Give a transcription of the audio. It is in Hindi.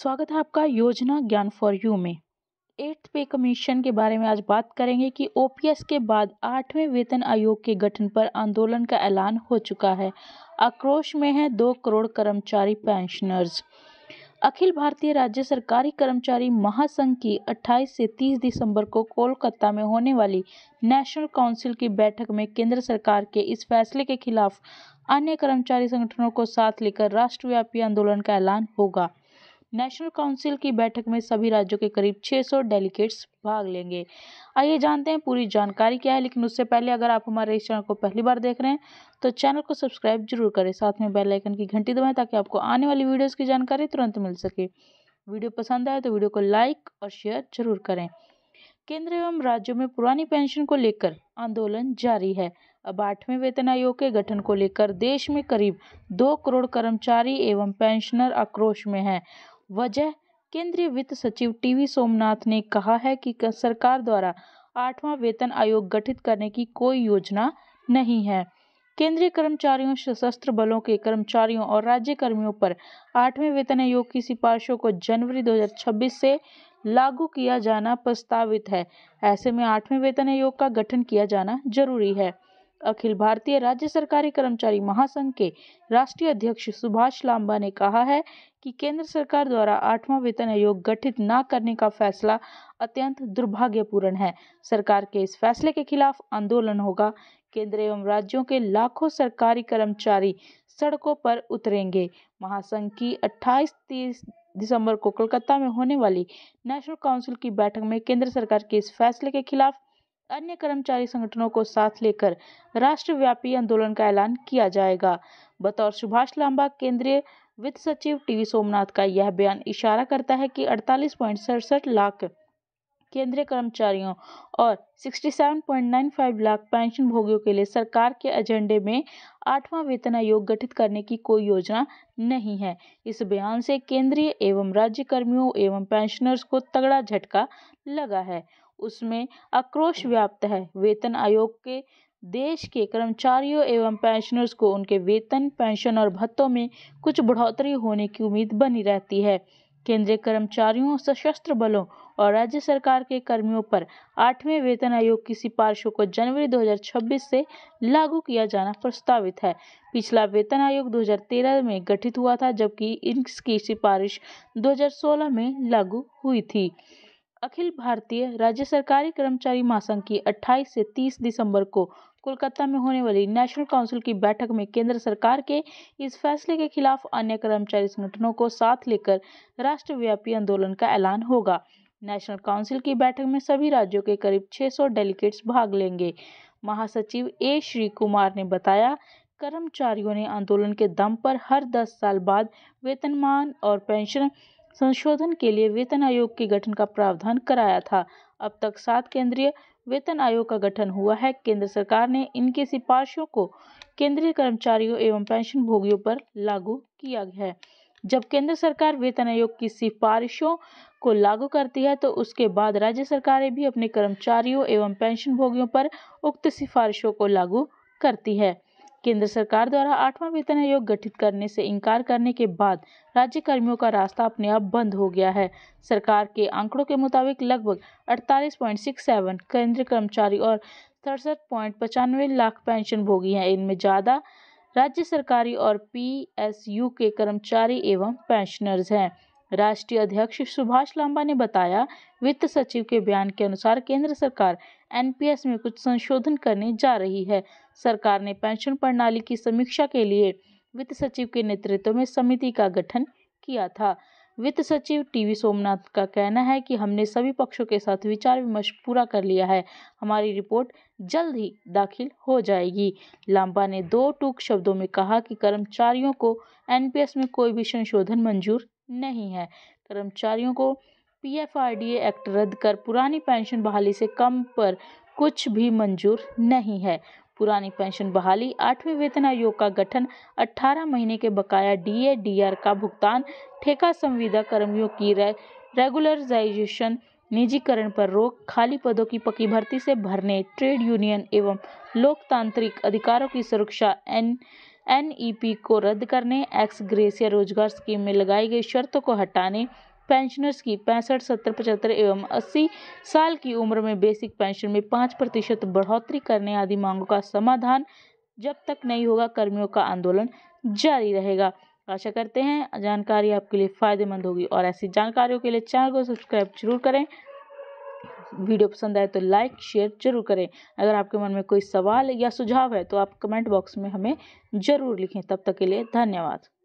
स्वागत है आपका योजना ज्ञान फॉर यू में एट्थ पे कमीशन के बारे में आज बात करेंगे कि ओपीएस के बाद आठवें वेतन आयोग के गठन पर आंदोलन का ऐलान हो चुका है आक्रोश में है दो करोड़ कर्मचारी पेंशनर्स अखिल भारतीय राज्य सरकारी कर्मचारी महासंघ की 28 से 30 दिसंबर को कोलकाता में होने वाली नेशनल काउंसिल की बैठक में केंद्र सरकार के इस फैसले के खिलाफ अन्य कर्मचारी संगठनों को साथ लेकर राष्ट्रव्यापी आंदोलन का ऐलान होगा नेशनल काउंसिल की बैठक में सभी राज्यों के करीब 600 डेलीगेट्स भाग लेंगे आइए जानते हैं पूरी जानकारी क्या है लेकिन उससे पहले अगर आप हमारे इस चैनल को पहली बार देख रहे हैं तो चैनल को सब्सक्राइब जरूर करें साथ में बेल आइकन की घंटी दबाएं ताकि आपको आने वाली वीडियोस की जानकारी तुरंत मिल सके वीडियो पसंद आए तो वीडियो को लाइक और शेयर जरूर करें केंद्र एवं राज्यों में पुरानी पेंशन को लेकर आंदोलन जारी है अब आठवें वेतन आयोग के गठन को लेकर देश में करीब दो करोड़ कर्मचारी एवं पेंशनर आक्रोश में हैं वजह केंद्रीय वित्त सचिव टीवी सोमनाथ ने कहा है कि सरकार द्वारा आठवां वेतन आयोग गठित करने की कोई योजना नहीं है केंद्रीय कर्मचारियों सशस्त्र बलों के कर्मचारियों और राज्य कर्मियों पर आठवें वेतन आयोग की सिफारिशों को जनवरी 2026 से लागू किया जाना प्रस्तावित है ऐसे में आठवें वेतन आयोग का गठन किया जाना जरूरी है अखिल भारतीय राज्य सरकारी कर्मचारी महासंघ के राष्ट्रीय अध्यक्ष सुभाष लांबा ने कहा है कि केंद्र सरकार द्वारा आठवां वेतन आयोग गठित न करने का फैसला अत्यंत दुर्भाग्यपूर्ण है सरकार के इस फैसले के खिलाफ आंदोलन होगा केंद्र एवं राज्यों के लाखों सरकारी कर्मचारी सड़कों पर उतरेंगे महासंघ की 28 तीस दिसंबर को कोलकाता में होने वाली नेशनल काउंसिल की बैठक में केंद्र सरकार के इस फैसले के खिलाफ अन्य कर्मचारी संगठनों को साथ लेकर राष्ट्रव्यापी आंदोलन का ऐलान किया जाएगा बतौर सुभाष लांबा केंद्रीय वित्त सचिव टीवी सोमनाथ का यह बयान इशारा करता है कि अड़तालीस पॉइंट सड़सठ लाख केंद्रीय कर्मचारियों और 67.95 लाख पेंशन भोगियों के लिए सरकार के एजेंडे में आठवां वेतन आयोग गठित करने की कोई योजना नहीं है इस बयान से केंद्रीय एवं राज्य कर्मियों एवं पेंशनर्स को तगड़ा झटका लगा है उसमें आक्रोश व्याप्त है वेतन आयोग के देश के कर्मचारियों एवं पेंशनर्स को उनके वेतन पेंशन और भत्तों में कुछ बढ़ोतरी होने की उम्मीद बनी रहती है केंद्रीय कर्मचारियों सशस्त्र बलों और राज्य सरकार के कर्मियों पर आठवें वेतन आयोग की सिफारिशों को जनवरी 2026 से लागू किया जाना प्रस्तावित है पिछला वेतन आयोग 2013 में गठित हुआ था जबकि इसकी सिफारिश 2016 में लागू हुई थी अखिल भारतीय राज्य सरकारी कर्मचारी महासंघ की 28 से 30 दिसंबर को कोलकाता में होने वाली नेशनल काउंसिल की बैठक में केंद्र सरकार के इस फैसले के खिलाफ अन्य कर्मचारी संगठनों को साथ लेकर राष्ट्रव्यापी आंदोलन का ऐलान होगा नेशनल काउंसिल की बैठक में सभी राज्यों के करीब 600 डेलीगेट्स भाग लेंगे महासचिव ए श्री कुमार ने बताया कर्मचारियों ने आंदोलन के दम पर हर 10 साल बाद वेतनमान और पेंशन संशोधन के लिए वेतन आयोग के गठन का प्रावधान कराया था अब तक सात केंद्रीय वेतन आयोग का गठन हुआ है केंद्र सरकार ने इनके सिफारिशों को केंद्रीय कर्मचारियों एवं पेंशन भोगियों पर लागू किया है जब केंद्र सरकार वेतन आयोग की सिफारिशों को लागू करती है तो उसके बाद राज्य सरकारें भी अपने कर्मचारियों एवं पेंशन भोगियों पर उक्त सिफारिशों को लागू करती है केंद्र सरकार द्वारा आठवां वेतन आयोग गठित करने से इनकार करने के बाद राज्य कर्मियों का रास्ता अपने आप बंद हो गया है सरकार के आंकड़ों के मुताबिक लगभग 48.67 केंद्र कर्मचारी और सड़सठ लाख पेंशन भोगी हैं इनमें ज़्यादा राज्य सरकारी और पीएसयू के कर्मचारी एवं पेंशनर्स हैं राष्ट्रीय अध्यक्ष सुभाष लांबा ने बताया वित्त सचिव के बयान के अनुसार केंद्र सरकार एनपीएस में कुछ संशोधन करने जा रही है सरकार ने पेंशन प्रणाली की समीक्षा के लिए वित्त सचिव के नेतृत्व में समिति का गठन किया था वित्त सचिव टीवी सोमनाथ का कहना है कि हमने सभी पक्षों के साथ विचार विमर्श पूरा कर लिया है हमारी रिपोर्ट जल्द ही दाखिल हो जाएगी लांबा ने दो टूक शब्दों में कहा कि कर्मचारियों को एनपीएस में कोई भी संशोधन मंजूर नहीं है कर्मचारियों को पीएफआरडीए एक्ट रद्द कर पुरानी पेंशन बहाली से कम पर कुछ भी मंजूर नहीं है पुरानी पेंशन बहाली आठवीं वेतन आयोग का गठन 18 महीने के बकाया डीए डीआर का भुगतान ठेका संविदा कर्मियों की रे, रेगुलराइजेशन निजीकरण पर रोक खाली पदों की पक्की भर्ती से भरने ट्रेड यूनियन एवं लोकतांत्रिक अधिकारों की सुरक्षा एन एनईपी को रद्द करने एक्स ग्रेसिया रोजगार स्कीम में लगाई गई शर्तों को हटाने पेंशनर्स की पैंसठ सत्तर पचहत्तर एवं अस्सी साल की उम्र में बेसिक पेंशन में पाँच प्रतिशत बढ़ोतरी करने आदि मांगों का समाधान जब तक नहीं होगा कर्मियों का आंदोलन जारी रहेगा आशा करते हैं जानकारी आपके लिए फ़ायदेमंद होगी और ऐसी जानकारियों के लिए चैनल को सब्सक्राइब जरूर करें वीडियो पसंद आए तो लाइक शेयर जरूर करें अगर आपके मन में कोई सवाल या सुझाव है तो आप कमेंट बॉक्स में हमें ज़रूर लिखें तब तक के लिए धन्यवाद